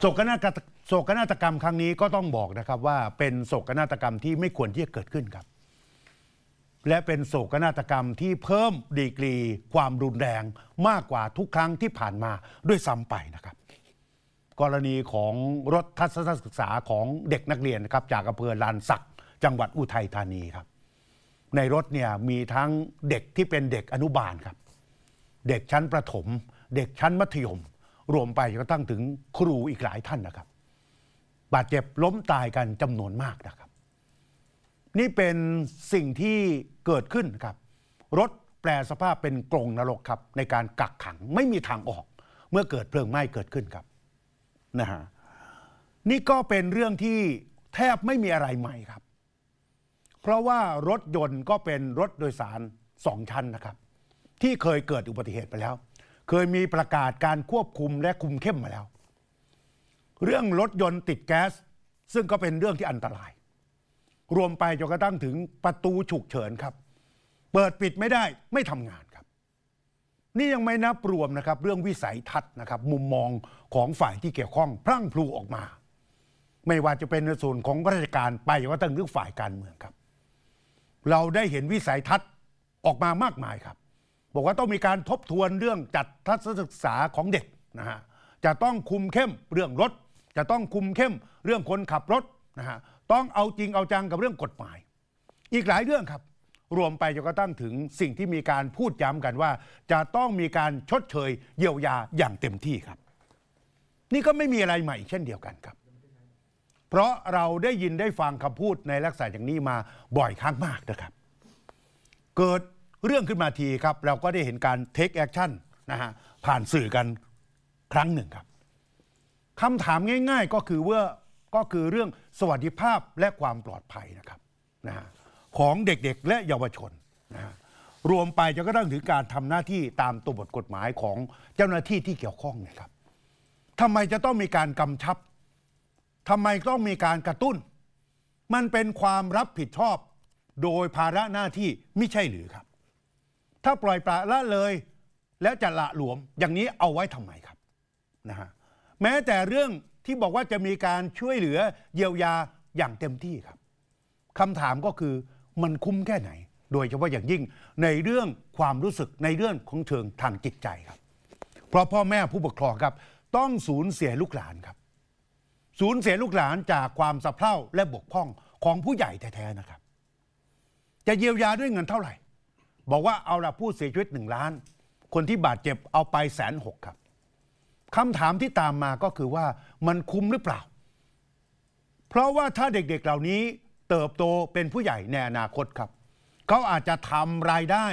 โศกนาฏโศกนาฏกรรมครั้งนี้ก็ต้องบอกนะครับ ว่าเป็นโศกนาฏกรรมที่ไม่ควรที่จะเกิดขึ้นครับ และเป็นโศกนาฏกรรมที่เพิ่มดีกรีความรุนแรงมากกว่าทุกครั้งที่ผ่านมาด้วยซ้ำไปนะครับ กรณีของรถทัศนศึกษาของเด็กนักเรียนนะครับจากอำเภอลานสักจังหวัดอุทัยธานีครับในรถเนี่ยมีทั้งเด็กที่เป็นเด็กอนุบาลครับ เด็กชั้นประถม เด็กชั้นมัธยมรวมไปจนกระทั่งถึงครูอีกหลายท่านนะครับ บาดเจ็บล้มตายกันจำนวนมากนะครับ นี่เป็นสิ่งที่เกิดขึ้นครับ รถแปลสภาพเป็นกรงนรกครับในการกักขังไม่มีทางออก เมื่อเกิดเพลิงไหม้เกิดขึ้นครับนะฮะนี่ก็เป็นเรื่องที่แทบไม่มีอะไรใหม่ครับ เพราะว่ารถยนต์ก็เป็นรถโดยสารสองชั้นนะครับ ที่เคยเกิดอุบัติเหตุไปแล้วเคยมีประกาศการควบคุมและคุมเข้มมาแล้ว เรื่องรถยนต์ติดแก๊ส ซึ่งก็เป็นเรื่องที่อันตราย รวมไปจนกระทั่งถึงประตูฉุกเฉินครับ เปิดปิดไม่ได้ไม่ทำงานครับ นี่ยังไม่นับรวมนะครับ เรื่องวิสัยทัศน์นะครับ มุมมองของฝ่ายที่เกี่ยวข้องพลั่งพลูออกมา ไม่ว่าจะเป็นในส่วนของราชการไปว่าตั้งเรื่องฝ่ายการเมืองครับ เราได้เห็นวิสัยทัศน์ออกมามากมายครับบอกว่าต้องมีการทบทวนเรื่องจัดทัศนศึกษาของเด็กนะฮะจะต้องคุมเข้มเรื่องรถ จะต้องคุมเข้มเรื่องคนขับรถนะฮะต้องเอาจริงเอาจังกับเรื่องกฎหมาย อีกหลายเรื่องครับ รวมไปจนกระทั่งถึงสิ่งที่มีการพูดย้ำกันว่า จะต้องมีการชดเชยเยียวยาอย่างเต็มที่ครับ นี่ก็ไม่มีอะไรใหม่ เช่นเดียวกันครับ เพราะเราได้ยินได้ฟังคำพูดในลักษณะอย่างนี้มาบ่อยครั้งมากนะครับ เกิดเรื่องขึ้นมาทีครับ เราก็ได้เห็นการเทคแอคชั่นนะฮะผ่านสื่อกันครั้งหนึ่งครับคำถามง่าย ๆ ก็คือว่าก็คือเรื่องสวัสดิภาพและความปลอดภัยนะครับนะฮะของเด็กๆและเยาวชนนะฮะรวมไปจะก็ต้องถึงการทำหน้าที่ตามตัวบทกฎหมายของเจ้าหน้าที่ที่เกี่ยวข้องนะครับทำไมจะต้องมีการกำชับทำไมต้องมีการกระตุ้น มันเป็นความรับผิดชอบโดยภาระหน้าที่ไม่ใช่หรือครับถ้าปล่อยปละละเลยแล้วจะละหลวมอย่างนี้เอาไว้ทำไมครับนะฮะแม้แต่เรื่องที่บอกว่าจะมีการช่วยเหลือเยียวยาอย่างเต็มที่ครับคำถามก็คือมันคุ้มแค่ไหน โดยเฉพาะอย่างยิ่งในเรื่องความรู้สึกในเรื่องของเชิงทางจิตใจครับ เพราะพ่อแม่ผู้ปกครองครับ ต้องสูญเสียลูกหลานครับสูญเสียลูกหลานจากความสะเพร่าและบกพร่องของผู้ใหญ่แท้ๆนะครับ จะเยียวยาด้วยเงินเท่าไหร่บอกว่าเอาละผู้เสียชีวิตหนึ่งล้าน คนที่บาดเจ็บเอาไปแสนหกครับคำถามที่ตามมาก็คือว่ามันคุ้มหรือเปล่า เพราะว่าถ้าเด็กๆ เหล่านี้เติบโตเป็นผู้ใหญ่ในอนาคตครับ เขาอาจจะทำรายได้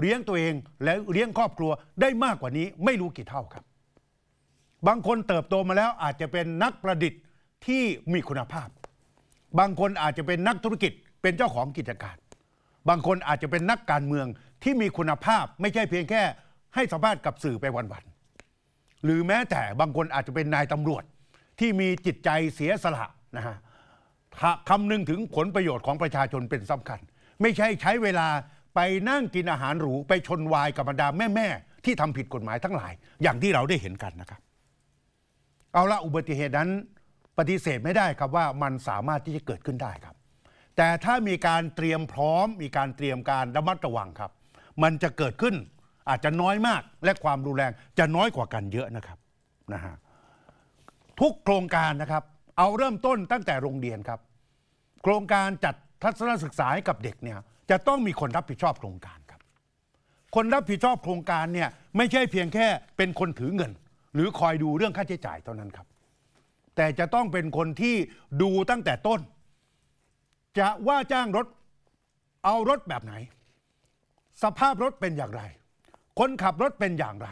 เลี้ยงตัวเองและเลี้ยงครอบครัวได้มากกว่านี้ไม่รู้กี่เท่าครับ บางคนเติบโตมาแล้วอาจจะเป็นนักประดิษฐ์ที่มีคุณภาพ บางคนอาจจะเป็นนักธุรกิจเป็นเจ้าของกิจการบางคนอาจจะเป็นนักการเมืองที่มีคุณภาพไม่ใช่เพียงแค่ให้สัมภาษณ์กับสื่อไปวันๆหรือแม้แต่บางคนอาจจะเป็นนายตำรวจ ที่มีจิตใจเสียสละนะฮะคำนึงถึงผลประโยชน์ของประชาชนเป็นสำคัญ ไม่ใช่ใช้เวลาไปนั่งกินอาหารหรูไปชนวายกับบรรดาแม่ๆที่ทำผิดกฎหมายทั้งหลายอย่างที่เราได้เห็นกันนะครับ เอาละอุบัติเหตุนั้น ปฏิเสธไม่ได้ครับว่ามันสามารถที่จะเกิดขึ้นได้ครับแต่ถ้ามีการเตรียมพร้อมมีการเตรียมการระมัดระวังครับ มันจะเกิดขึ้นอาจจะน้อยมากและความรุนแรงจะน้อยกว่ากันเยอะนะครับนะฮะทุกโครงการนะครับเอาเริ่มต้นตั้งแต่โรงเรียนครับ โครงการจัดทัศนศึกษาให้กับเด็กเนี่ยจะต้องมีคนรับผิดชอบโครงการครับ คนรับผิดชอบโครงการเนี่ยไม่ใช่เพียงแค่เป็นคนถือเงิน หรือคอยดูเรื่องค่าใช้จ่ายเท่านั้นครับแต่จะต้องเป็นคนที่ดูตั้งแต่ต้นจะว่าจ้างรถเอารถแบบไหน สภาพรถเป็นอย่างไรคนขับรถเป็นอย่างไร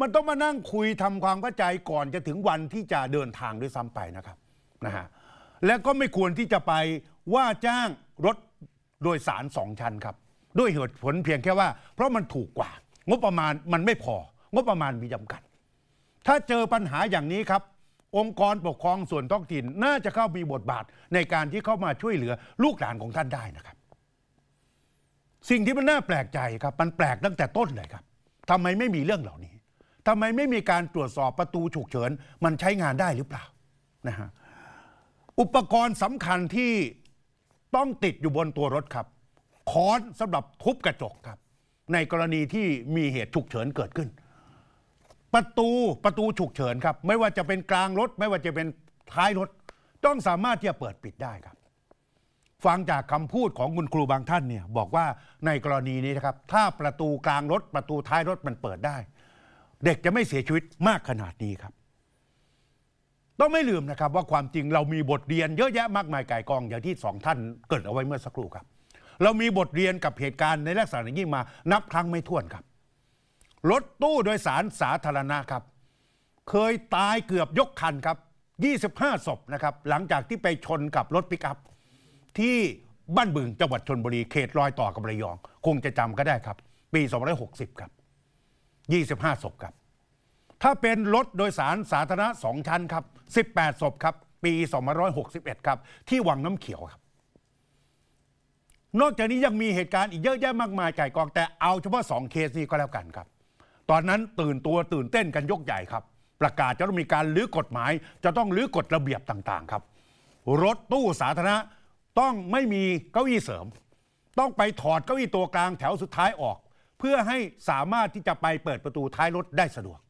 มันต้องมานั่งคุยทำความเข้าใจก่อนจะถึงวันที่จะเดินทางด้วยซ้ำไปนะครับนะฮะและก็ไม่ควรที่จะไปว่าจ้างรถโดยสารสองชั้นครับ ด้วยเหตุผลเพียงแค่ว่า เพราะมันถูกกว่า งบประมาณมันไม่พอ งบประมาณมีจำกัด ถ้าเจอปัญหาอย่างนี้ครับองค์กรปกครองส่วนท้องถิ่นน่าจะเข้ามีบทบาทในการที่เข้ามาช่วยเหลือลูกหลานของท่านได้นะครับ สิ่งที่มันน่าแปลกใจครับมันแปลกตั้งแต่ต้นเลยครับทำไมไม่มีเรื่องเหล่านี้ทำไมไม่มีการตรวจสอบประตูฉุกเฉินมันใช้งานได้หรือเปล่านะฮะอุปกรณ์สำคัญที่ต้องติดอยู่บนตัวรถครับค้อนสำหรับทุบกระจกครับ ในกรณีที่มีเหตุฉุกเฉินเกิดขึ้นประตูประตูฉุกเฉินครับ ไม่ว่าจะเป็นกลางรถ ไม่ว่าจะเป็นท้ายรถ ต้องสามารถที่จะเปิดปิดได้ครับ ฟังจากคำพูดของคุณครูบางท่านเนี่ยบอกว่าในกรณีนี้นะครับ ถ้าประตูกลางรถ ประตูท้ายรถมันเปิดได้ เด็กจะไม่เสียชีวิตมากขนาดนี้ครับ ต้องไม่ลืมนะครับว่าความจริงเรามีบทเรียนเยอะแยะมากมายไก่กอง อย่างที่สองท่านเกิดเอาไว้เมื่อสักครู่ครับ เรามีบทเรียนกับเหตุการณ์ในลักษณะนี้มา นับครั้งไม่ถ้วนครับรถตู้โดยสารสาธารณะครับ เคยตายเกือบยกคันครับ 25 ศพนะครับหลังจากที่ไปชนกับรถปิกอัพ ที่บ้านบึงจังหวัดชนบุรีเขตรอยต่อกับระยองคงจะจำก็ได้ครับ ปี2560 ครับ 25 ศพครับถ้าเป็นรถโดยสารสาธารณะ 2 ชั้นครับ 18 ศพครับปี2561 ครับ ที่วังน้ำเขียวครับ นอกจากนี้ยังมีเหตุการณ์อีกเยอะแยะมากมายไก่กองแต่เอาเฉพาะ2เคสนี้ก็แล้วกันครับตอนนั้นตื่นตัวตื่นเต้นกันยกใหญ่ครับ ประกาศจะต้องมีการรื้อกฎหมายจะต้องรื้อกฎระเบียบต่างๆ ครับ รถตู้สาธารณะต้องไม่มีเก้าอี้เสริม ต้องไปถอดเก้าอี้ตัวกลางแถวสุดท้ายออก เพื่อให้สามารถที่จะไปเปิดประตูท้ายรถได้สะดวก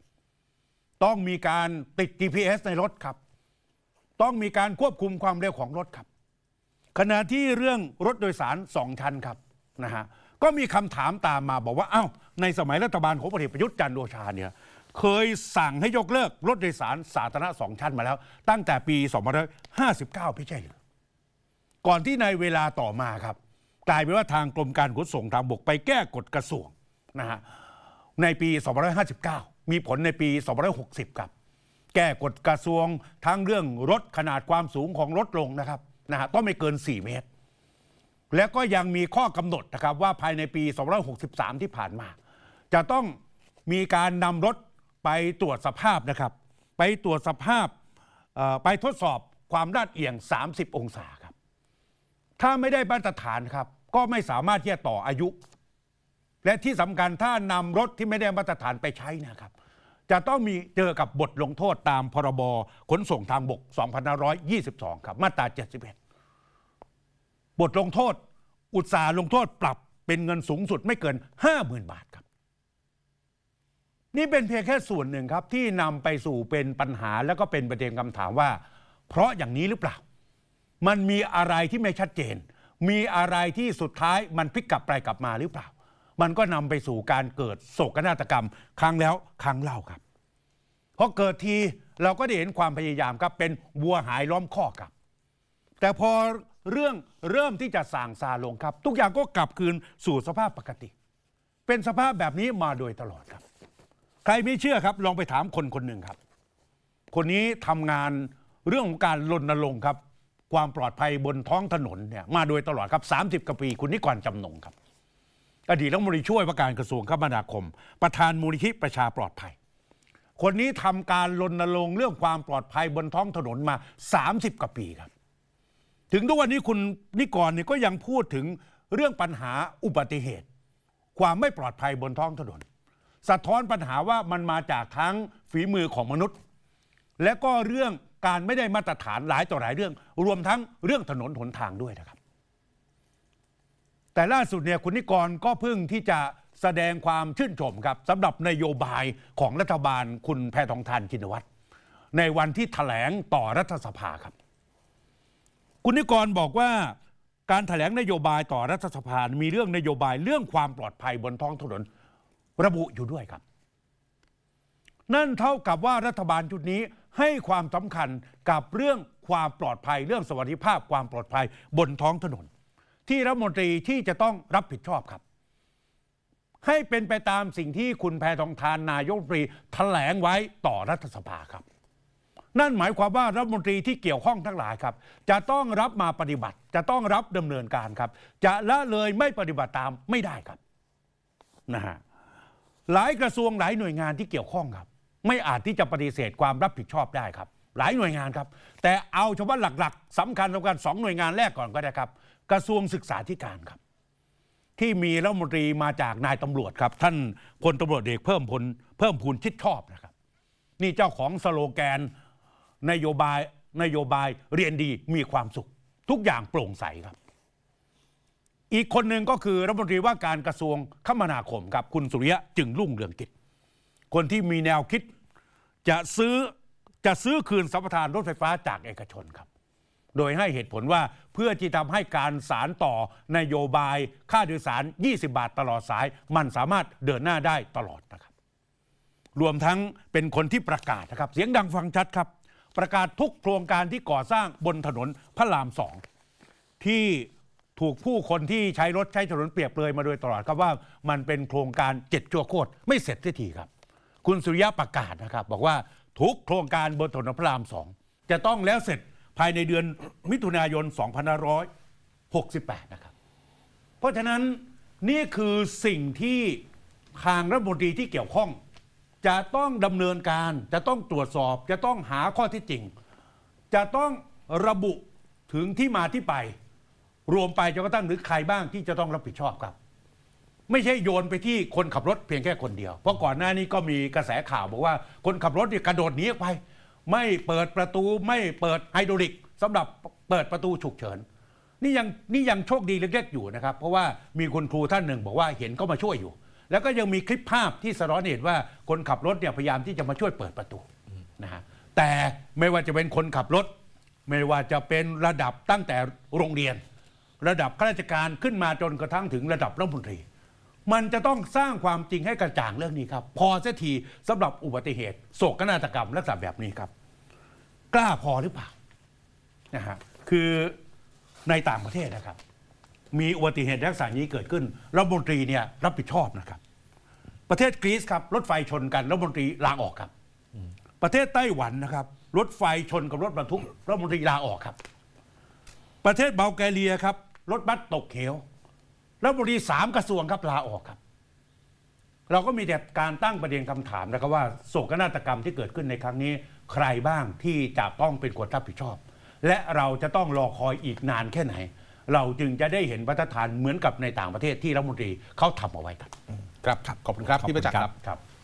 ต้องมีการติด GPS ในรถครับ ต้องมีการควบคุมความเร็วของรถครับ ขณะที่เรื่องรถโดยสารสองชั้นครับนะฮะก็มีคำถามตามมาบอกว่าเอ้า ในสมัยรัฐบาลของพลเอกประยุทธ์จันทร์โอชาเนี่ยเคยสั่งให้ยกเลิกรถโดยสารสาธารณะสองชั้นมาแล้ว ตั้งแต่ปี 2559พี่ใช่หรือก่อนที่ในเวลาต่อมาครับกลายเป็นว่าทางกรมการขนส่งทางบกไปแก้กฎกระทรวงนะฮะในปี2559 มีผลในปี2560 ครับ แก้กฎกระทรวง ทั้งเรื่องรถขนาดความสูงของรถลงนะครับนะฮะต้องไม่เกิน 4 เมตรแล้วก็ยังมีข้อกำหนดนะครับว่าภายในปี263 ที่ผ่านมา จะต้องมีการนำรถไปตรวจสภาพนะครับ ไปตรวจสภาพ ไปทดสอบความลาดเอียง 30 องศาครับถ้าไม่ได้มาตรฐานครับก็ไม่สามารถที่จะต่ออายุ และที่สำคัญถ้านำรถที่ไม่ได้มาตรฐานไปใช้นะครับ จะต้องมีเจอกับบทลงโทษตามพรบขนส่งทางบก2522ครับมาตรา71บทลงโทษ อุตสาห์ลงโทษปรับเป็นเงินสูงสุดไม่เกิน 50,000 บาทครับ นี่เป็นเพียงแค่ส่วนหนึ่งครับที่นำไปสู่เป็นปัญหาแล้วก็เป็นประเด็นคำถามว่า เพราะอย่างนี้หรือเปล่า มันมีอะไรที่ไม่ชัดเจนมีอะไรที่สุดท้ายมันพลิกกลับไปกลับมาหรือเปล่า มันก็นำไปสู่การเกิดโศกนาฏกรรมครั้งแล้วครั้งเล่าครับพอเกิดทีเราก็ได้เห็นความพยายามครับเป็นวัวหายล้อมข้อครับ แต่พอเรื่องเริ่มที่จะสางซาลงครับ ทุกอย่างก็กลับคืนสู่สภาพปกติ เป็นสภาพแบบนี้มาโดยตลอดครับ ใครไม่เชื่อครับลองไปถามคนคนหนึ่งครับ คนนี้ทำงานเรื่องของการรณรงค์ครับ ความปลอดภัยบนท้องถนนเนี่ยมาโดยตลอดครับ30กว่าปีคุณนิกรจำนงครับอดีตรัฐมนตรีช่วยว่าการกระทรวงคมนาคม ประธานมูลนิธิประชาปลอดภัย คนนี้ทำการรณรงค์เรื่องความปลอดภัยบนท้องถนนมา 30กว่าปีครับถึงทุกวันนี้คุณนิกรเนี่ยก็ยังพูดถึงเรื่องปัญหาอุบัติเหตุ ความไม่ปลอดภัยบนท้องถนน สะท้อนปัญหาว่ามันมาจากทั้งฝีมือของมนุษย์ และก็เรื่องการไม่ได้มาตรฐานหลายต่อหลายเรื่อง รวมทั้งเรื่องถนนหนทางด้วยนะครับ แต่ล่าสุดเนี่ยคุณนิกรก็เพิ่งที่จะแสดงความชื่นชมครับสำหรับนโยบายของรัฐบาลคุณแพทองทานชินวัตรในวันที่ถแถลงต่อรัฐสภาครับคุณนิกรบอกว่าการถแถลงนโยบายต่อรัฐสภามีเรื่องนโยบายเรื่องความปลอดภัยบนท้องถนนระบุอยู่ด้วยครับ นั่นเท่ากับว่ารัฐบาลชุดนี้ให้ความสำคัญกับเรื่องความปลอดภัยเรื่องสวัสดิภาพความปลอดภัยบนท้องถนน ที่รัฐมนตรีที่จะต้องรับผิดชอบครับ ให้เป็นไปตามสิ่งที่คุณแพทองทานนายกรรีแถลงไว้ต่อรัฐสภาครับนั่นหมายความว่ารัฐมนตรีที่เกี่ยวข้องทั้งหลายครับ จะต้องรับมาปฏิบัติ จะต้องรับดำเนินการครับ จะละเลยไม่ปฏิบัติตามไม่ได้ครับนะฮะหลายกระทรวงหลายหน่วยงานที่เกี่ยวข้องครับ ไม่อาจที่จะปฏิเสธความรับผิดชอบได้ครับ หลายหน่วยงานครับ แต่เอาเฉพาะหลักๆ สำคัญสำคัญสองหน่วยงานแรกก่อนก็ได้ครับ กระทรวงศึกษาธิการครับ ที่มีรัฐมนตรีมาจากนายตำรวจครับท่านพลตำรวจเอกเพิ่มพลเพิ่มพูนชิดชอบนะครับ นี่เจ้าของสโลแกนนโยบายนโยบายเรียนดีมีความสุข ทุกอย่างโปร่งใสครับ อีกคนหนึ่งก็คือรัฐมนตรีว่าการกระทรวงคมนาคมครับคุณสุริยะจึงรุ่งเรืองกิจ คนที่มีแนวคิด จะซื้อจะซื้อคืนสัมปทานรถไฟฟ้าจากเอกชนครับ โดยให้เหตุผลว่าเพื่อที่ทำให้การสารต่อนโยบายค่าโดยสาร 20 บาทตลอดสาย มันสามารถเดินหน้าได้ตลอดนะครับ รวมทั้งเป็นคนที่ประกาศนะครับเสียงดังฟังชัดครับประกาศทุกโครงการที่ก่อสร้างบนถนนพระรามสอง ที่ถูกผู้คนที่ใช้รถใช้ถนนเปรียบเลยมาโดยตลอดครับว่ามันเป็นโครงการเจ็ดชั่วโคตรไม่เสร็จทีทีครับคุณสุริยะประกาศนะครับบอกว่าทุกโครงการบนถนนพระรามสอง จะต้องแล้วเสร็จภายในเดือนมิถุนายน2568นะครับเพราะฉะนั้นนี่คือสิ่งที่ทางรัฐมนตรีที่เกี่ยวข้องจะต้องดำเนินการจะต้องตรวจสอบจะต้องหาข้อที่จริง จะต้องระบุถึงที่มาที่ไป รวมไปจนกระทั่งหรือใครบ้างที่จะต้องรับผิดชอบครับ ไม่ใช่โยนไปที่คนขับรถเพียงแค่คนเดียว เพราะก่อนหน้านี้ก็มีกระแสข่าว บอกว่าคนขับรถเนี่ยกระโดดหนีออกไป ไม่เปิดประตูไม่เปิดไฮดรอลิกสำหรับเปิดประตูฉุกเฉินนี่ยังนี่ยังโชคดีเล็กๆอยู่นะครับ เพราะว่ามีคุณครูท่านหนึ่งบอกว่าเห็นก็มาช่วยอยู่แล้วก็ยังมีคลิปภาพที่สะท้อนเห็นว่าคนขับรถเนี่ยพยายามที่จะมาช่วยเปิดประตูนะฮะแต่ไม่ว่าจะเป็นคนขับรถ ไม่ว่าจะเป็นระดับตั้งแต่โรงเรียน ระดับข้าราชการขึ้นมาจนกระทั่งถึงระดับรัฐมนตรี มันจะต้องสร้างความจริงให้กระจ่างเรื่องนี้ครับ พอเสียทีสำหรับอุบัติเหตุโศกนาฏกรรมลักษณะแบบนี้ครับ กล้าพอหรือเปล่านะฮะคือในต่างประเทศนะครับมีอุบัติเหตุลักษณะนี้เกิดขึ้นรัฐมนตรีเนี่ยรับผิดชอบนะครับ ประเทศกรีซครับรถไฟชนกันรัฐมนตรีลาออกครับประเทศไต้หวันนะครับ รถไฟชนกับรถบรรทุกรัฐมนตรีลาออกครับ ประเทศเบลแกเรียครับรถบัสตกเขวรัฐมนตรีสามกระทรวงครับลาออกครับ เราก็มีแต่การตั้งประเด็นคำถามนะครับว่าโศกนาฏกรรมที่เกิดขึ้นในครั้งนี้ใครบ้างที่จะต้องเป็นคนรับผิดชอบ และเราจะต้องรอคอยอีกนานแค่ไหนเราจึงจะได้เห็นมาตรฐานเหมือนกับในต่างประเทศที่รัฐมนตรีเขาทำเอาไว้ครับ ครับ ขอบคุณครับที่ประจักษ์ครับ